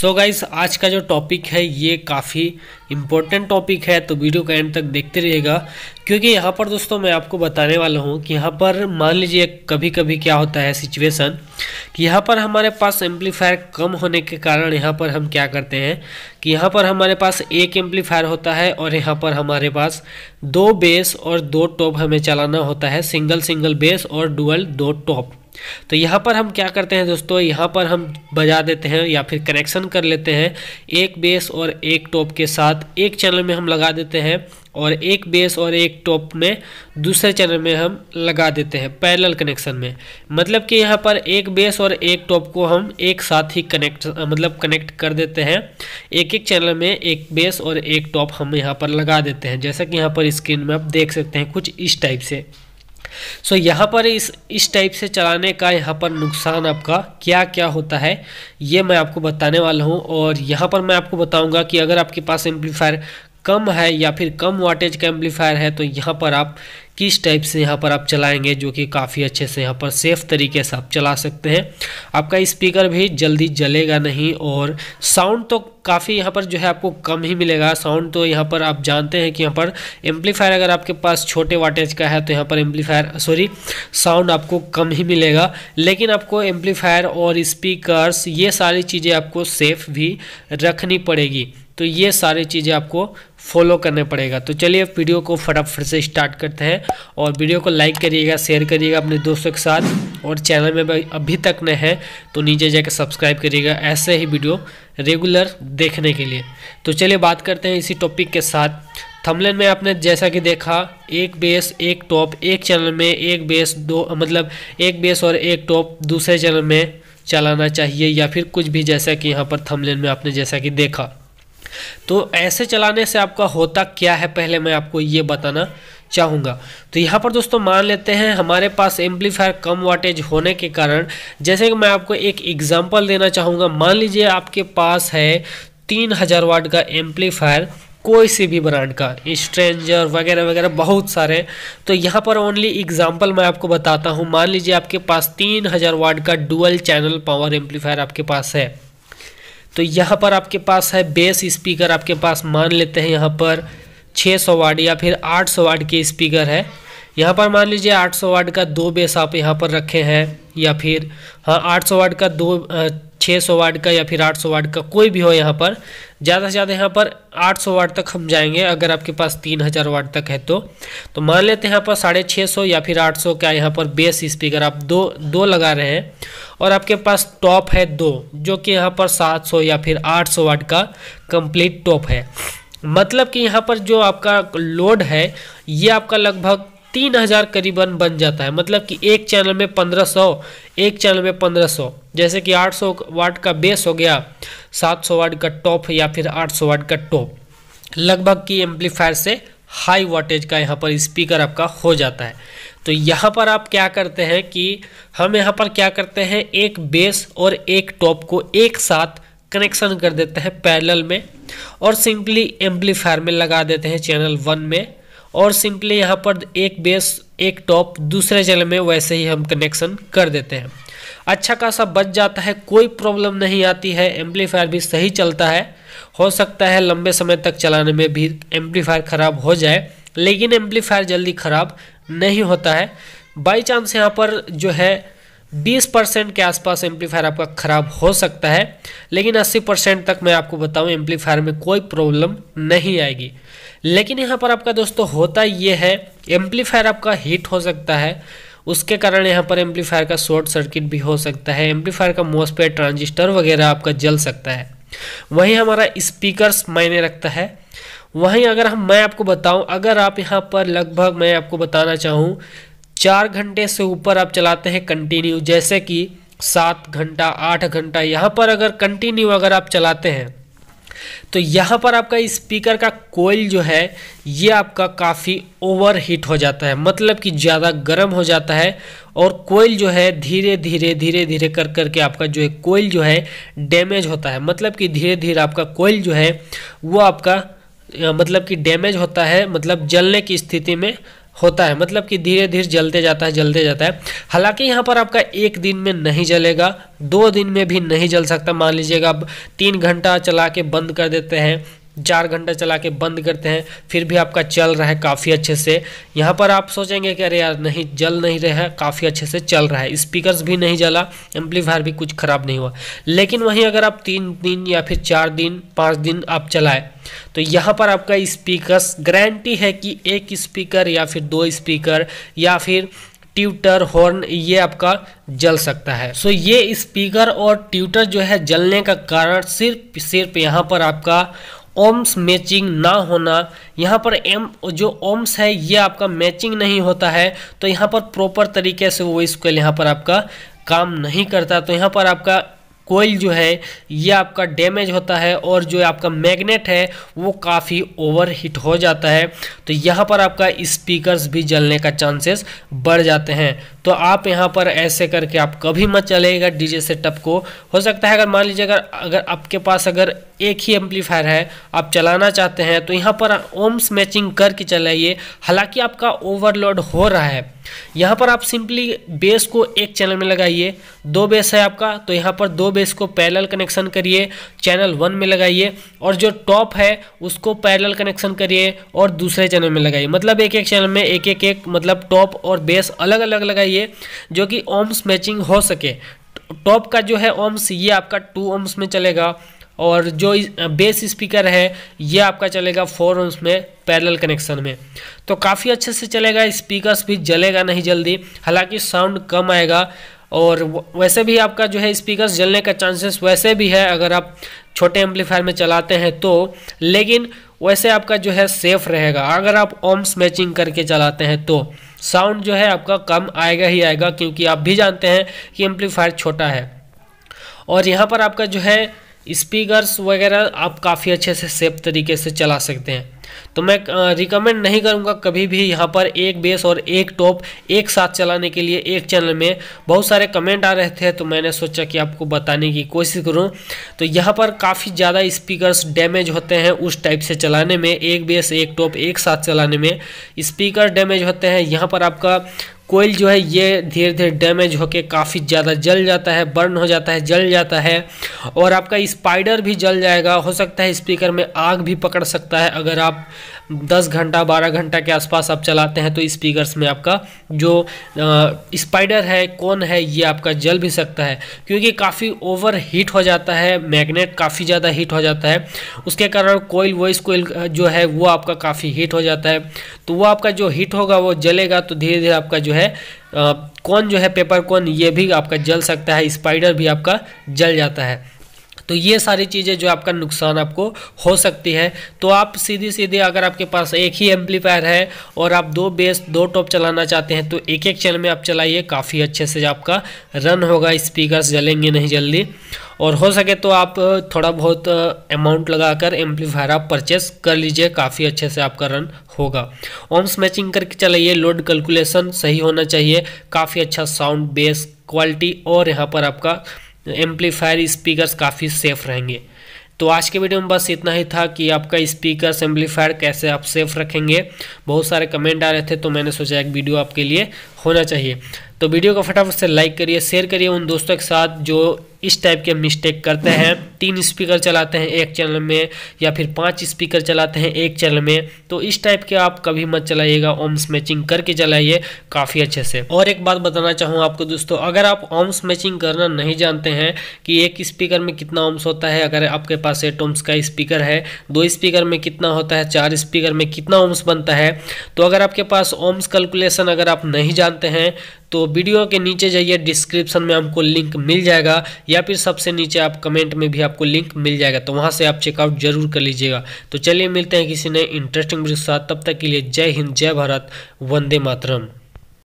सो so guys आज का जो टॉपिक है ये काफ़ी इम्पोर्टेंट टॉपिक है तो वीडियो का एंड तक देखते रहिएगा क्योंकि यहाँ पर दोस्तों मैं आपको बताने वाला हूँ कि यहाँ पर मान लीजिए कभी कभी क्या होता है सिचुएशन कि यहाँ पर हमारे पास एम्पलीफायर कम होने के कारण यहाँ पर हम क्या करते हैं कि यहाँ पर हमारे पास एक एम्पलीफायर होता है और यहाँ पर हमारे पास दो बेस और दो टॉप हमें चलाना होता है सिंगल सिंगल बेस और डुअल दो टॉप तो यहाँ पर हम क्या करते हैं दोस्तों यहाँ पर हम बजा देते हैं या फिर कनेक्शन कर लेते हैं एक बेस और एक टॉप के साथ एक चैनल में हम लगा देते हैं और एक बेस और एक टॉप में दूसरे चैनल में हम लगा देते हैं पैरेलल कनेक्शन में मतलब कि यहाँ पर एक बेस और एक टॉप को हम एक साथ ही कनेक्ट मतलब कनेक्ट कर देते हैं एक एक चैनल में एक बेस और एक टॉप हम यहाँ पर लगा देते हैं जैसा कि यहाँ पर स्क्रीन में आप देख सकते हैं कुछ इस टाइप से सो so, यहाँ पर इस इस टाइप से चलाने का यहाँ पर नुकसान आपका क्या क्या होता है ये मैं आपको बताने वाला हूँ और यहाँ पर मैं आपको बताऊँगा कि अगर आपके पास एम्पलीफायर कम है या फिर कम वाटेज का एम्पलीफायर है तो यहाँ पर आप किस टाइप से यहाँ पर आप चलाएंगे जो कि काफ़ी अच्छे से यहाँ पर सेफ़ तरीके से आप चला सकते हैं आपका स्पीकर भी जल्दी जलेगा नहीं और साउंड तो काफ़ी यहाँ पर जो है आपको कम ही मिलेगा साउंड तो यहाँ पर आप जानते हैं कि यहाँ पर एम्पलीफायर अगर आपके पास छोटे वाटेज का है तो यहाँ पर एम्पलीफायर सॉरी साउंड आपको कम ही मिलेगा लेकिन आपको एम्पलीफायर और स्पीकर ये सारी चीज़ें आपको सेफ़ भी रखनी पड़ेगी तो ये सारी चीज़ें आपको फॉलो करने पड़ेगा तो चलिए वीडियो को फटाफट से स्टार्ट करते हैं और वीडियो को लाइक करिएगा शेयर करिएगा अपने दोस्तों के साथ और चैनल में अभी तक नए हैं तो नीचे जाकर सब्सक्राइब करिएगा ऐसे ही वीडियो रेगुलर देखने के लिए तो चलिए बात करते हैं इसी टॉपिक के साथ थमलेन में आपने जैसा कि देखा एक बेस एक टॉप एक चैनल में एक बेस दो मतलब एक बेस और एक टॉप दूसरे चैनल में चलाना चाहिए या फिर कुछ भी जैसा कि यहाँ पर थमलेन में आपने जैसा कि देखा तो ऐसे चलाने से आपका होता क्या है पहले मैं आपको ये बताना चाहूँगा तो यहाँ पर दोस्तों मान लेते हैं हमारे पास एम्पलीफायर कम वाटेज होने के कारण जैसे कि मैं आपको एक एग्जांपल देना चाहूँगा मान लीजिए आपके पास है तीन हज़ार वाट का एम्पलीफायर कोई सी भी ब्रांड का स्ट्रेंजर वगैरह वगैरह बहुत सारे तो यहाँ पर ओनली एग्जांपल मैं आपको बताता हूँ मान लीजिए आपके पास तीन हज़ार वाट का डुअल चैनल पावर एम्पलीफायर आपके पास है तो यहाँ पर आपके पास है बेस स्पीकर आपके पास मान लेते हैं यहाँ पर 600 वाट या फिर 800 वाट के स्पीकर है यहाँ पर मान लीजिए 800 वाट का दो बेस आप यहाँ पर रखे हैं या फिर हाँ आठ सौ वाट का दो छः सौ वाट का या फिर आठ सौ वाट का कोई भी हो यहाँ पर ज़्यादा से ज़्यादा यहाँ पर आठ सौ वाट तक हम जाएंगे अगर आपके पास तीन हज़ार वाट तक है तो तो मान लेते हैं यहाँ पर साढ़े छः सौ या फिर आठ सौ का यहाँ पर बेस स्पीकर आप दो दो लगा रहे हैं और आपके पास टॉप है दो जो कि यहाँ पर 700 या फिर 800 वाट का कंप्लीट टॉप है मतलब कि यहाँ पर जो आपका लोड है ये आपका लगभग तीन हज़ार करीबन बन जाता है मतलब कि एक चैनल में पंद्रह सौ एक चैनल में पंद्रह सौ जैसे कि आठ सौ वाट का बेस हो गया सात सौ वाट का टॉप या फिर आठ सौ वाट का टॉप लगभग कि एम्पलीफायर से हाई वोल्टेज का यहाँ पर स्पीकर आपका हो जाता है तो यहाँ पर आप क्या करते हैं कि हम यहाँ पर क्या करते हैं एक बेस और एक टॉप को एक साथ कनेक्शन कर देते हैं पैरेलल में और सिंपली एम्पलीफायर में लगा देते हैं चैनल वन में और सिंपली यहाँ पर एक बेस एक टॉप दूसरे चैनल में वैसे ही हम कनेक्शन कर देते हैं अच्छा खासा बच जाता है कोई प्रॉब्लम नहीं आती है एम्पलीफायर भी सही चलता है हो सकता है लंबे समय तक चलाने में भी एम्पलीफायर ख़राब हो जाए लेकिन एम्पलीफायर जल्दी ख़राब नहीं होता है बाई चांस यहाँ पर जो है 20 परसेंट के आसपास एम्पलीफायर आपका ख़राब हो सकता है लेकिन 80 परसेंट तक मैं आपको बताऊं एम्पलीफायर में कोई प्रॉब्लम नहीं आएगी लेकिन यहाँ पर आपका दोस्तों होता ये है एम्पलीफायर आपका हीट हो सकता है उसके कारण यहाँ पर एम्पलीफायर का शॉर्ट सर्किट भी हो सकता है एम्पलीफायर का मोसपेड ट्रांजिस्टर वगैरह आपका जल सकता है वहीं हमारा स्पीकर्स मायने रखता है वहीं अगर हम मैं आपको बताऊं अगर आप यहां पर लगभग मैं आपको बताना चाहूँ चार घंटे से ऊपर आप चलाते हैं कंटिन्यू जैसे कि सात घंटा आठ घंटा यहां पर अगर कंटिन्यू अगर आप चलाते हैं तो यहाँ पर आपका स्पीकर का कोयल जो है ये आपका काफ़ी ओवर हीट हो जाता है मतलब कि ज़्यादा गर्म हो जाता है और कोयल जो है धीरे धीरे धीरे धीरे कर करके आपका जो है कोयल जो है डैमेज होता है मतलब कि धीरे धीरे आपका कोयल जो है वो आपका मतलब कि डैमेज होता है मतलब जलने की स्थिति में होता है मतलब कि धीरे धीरे जलते जाता है जलते जाता है हालांकि यहाँ पर आपका एक दिन में नहीं जलेगा दो दिन में भी नहीं जल सकता मान लीजिएगा आप तीन घंटा चला के बंद कर देते हैं चार घंटा चला के बंद करते हैं फिर भी आपका चल रहा है काफ़ी अच्छे से यहाँ पर आप सोचेंगे कि अरे यार नहीं जल नहीं रहा है काफ़ी अच्छे से चल रहा है स्पीकर्स भी नहीं जला एम्पलीफायर भी कुछ ख़राब नहीं हुआ लेकिन वहीं अगर आप तीन दिन या फिर चार दिन पाँच दिन आप चलाएं तो यहाँ पर आपका स्पीकर गारंटी है कि एक स्पीकर या फिर दो स्पीकर या फिर ट्यूटर हॉर्न ये आपका जल सकता है सो ये स्पीकर और ट्यूटर जो है जलने का कारण सिर्फ सिर्फ यहाँ पर आपका ओम्स मैचिंग ना होना यहाँ पर एम जो ओम्स है ये आपका मैचिंग नहीं होता है तो यहाँ पर प्रॉपर तरीके से वो स्केल यहाँ पर आपका काम नहीं करता तो यहाँ पर आपका कोयल जो है ये आपका डैमेज होता है और जो आपका मैग्नेट है वो काफ़ी ओवर हीट हो जाता है तो यहाँ पर आपका स्पीकर्स भी जलने का चांसेस बढ़ जाते हैं तो आप यहाँ पर ऐसे करके आप कभी मत चलेगा डीजे सेटअप को हो सकता है अगर मान लीजिए अगर अगर आपके पास अगर एक ही एम्पलीफायर है आप चलाना चाहते हैं तो यहाँ पर ओम्स मैचिंग करके चलाइए हालांकि आपका ओवरलोड हो रहा है यहाँ पर आप सिंपली बेस को एक चैनल में लगाइए दो बेस है आपका तो यहाँ पर दो बेस को पैरेलल कनेक्शन करिए चैनल वन में लगाइए और जो टॉप है उसको पैरेलल कनेक्शन करिए और दूसरे चैनल में लगाइए मतलब एक एक चैनल में एक एक एक मतलब टॉप और बेस अलग अलग लगाइए जो कि ओम्स मैचिंग हो सके टॉप का जो है ओम्स ये आपका टू ओम्स में चलेगा और जो बेस स्पीकर है ये आपका चलेगा फोर में पैरेलल कनेक्शन में तो काफ़ी अच्छे से चलेगा स्पीकर्स भी जलेगा नहीं जल्दी हालांकि साउंड कम आएगा और वैसे भी आपका जो है स्पीकर्स जलने का चांसेस वैसे भी है अगर आप छोटे एम्पलीफायर में चलाते हैं तो लेकिन वैसे आपका जो है सेफ रहेगा अगर आप ओम्स मैचिंग करके चलाते हैं तो साउंड जो है आपका कम आएगा ही आएगा क्योंकि आप भी जानते हैं कि एम्पलीफायर छोटा है और यहाँ पर आपका जो है स्पीकर्स वगैरह आप काफ़ी अच्छे से सेफ तरीके से चला सकते हैं तो मैं रिकमेंड नहीं करूँगा कभी भी यहाँ पर एक बेस और एक टॉप एक साथ चलाने के लिए एक चैनल में बहुत सारे कमेंट आ रहे थे तो मैंने सोचा कि आपको बताने की कोशिश करूँ तो यहाँ पर काफ़ी ज़्यादा स्पीकर्स डैमेज होते हैं उस टाइप से चलाने में एक बेस एक टॉप एक साथ चलाने में स्पीकर डैमेज होते हैं यहाँ पर आपका कोयल जो है ये धीरे धीरे डैमेज होके काफ़ी ज़्यादा जल जाता है बर्न हो जाता है जल जाता है और आपका स्पाइडर भी जल जाएगा हो सकता है स्पीकर में आग भी पकड़ सकता है अगर आप आप 10 घंटा 12 घंटा के आसपास आप चलाते हैं तो स्पीकर्स में आपका जो स्पाइडर है कौन है ये आपका जल भी सकता है क्योंकि काफ़ी ओवर हीट हो जाता है मैग्नेट काफ़ी ज़्यादा हीट हो जाता है उसके कारण कोयल वॉइस कोयल जो है वो आपका काफ़ी हीट हो जाता है तो वो आपका जो हीट होगा वो जलेगा तो धीरे धीरे आपका जो है कौन जो है पेपर कौन ये भी आपका जल सकता है स्पाइडर भी आपका जल जाता है तो ये सारी चीज़ें जो आपका नुकसान आपको हो सकती है तो आप सीधी सीधे अगर आपके पास एक ही एम्पलीफायर है और आप दो बेस दो टॉप चलाना चाहते हैं तो एक एक चैनल में आप चलाइए काफ़ी अच्छे से आपका रन होगा स्पीकर जलेंगे नहीं जल्दी और हो सके तो आप थोड़ा बहुत अमाउंट लगाकर एम्पलीफायर आप परचेस कर लीजिए काफ़ी अच्छे से आपका रन होगा ओम्स मैचिंग करके चलाइए लोड कैलकुलेशन सही होना चाहिए काफ़ी अच्छा साउंड बेस क्वालिटी और यहाँ पर आपका एम्पलीफायर स्पीकर्स काफ़ी सेफ़ रहेंगे तो आज के वीडियो में बस इतना ही था कि आपका स्पीकर एम्पलीफायर कैसे आप सेफ रखेंगे बहुत सारे कमेंट आ रहे थे तो मैंने सोचा एक वीडियो आपके लिए होना चाहिए तो वीडियो को फटाफट से लाइक करिए शेयर करिए उन दोस्तों के साथ जो इस टाइप के मिस्टेक करते हैं तीन स्पीकर चलाते हैं एक चैनल में या फिर पांच स्पीकर चलाते हैं एक चैनल में तो इस टाइप के आप कभी मत चलाइएगा ओम्स मैचिंग करके चलाइए काफ़ी अच्छे से और एक बात बताना चाहूँ आपको दोस्तों अगर आप ओम्स मैचिंग करना नहीं जानते हैं कि एक स्पीकर में कितना ओम्स होता है अगर आपके पास एट ओम्स का स्पीकर है दो स्पीकर में कितना होता है चार स्पीकर में कितना ओम्स बनता है तो अगर आपके पास ओम्स कैलकुलेशन अगर आप नहीं जानते हैं तो वीडियो के नीचे जाइए डिस्क्रिप्शन में हमको लिंक मिल जाएगा या फिर सबसे नीचे आप कमेंट में भी आपको लिंक मिल जाएगा तो वहाँ से आप चेकआउट जरूर कर लीजिएगा तो चलिए मिलते हैं किसी नए इंटरेस्टिंग वीडियो के साथ तब तक के लिए जय हिंद जय भारत वंदे मातरम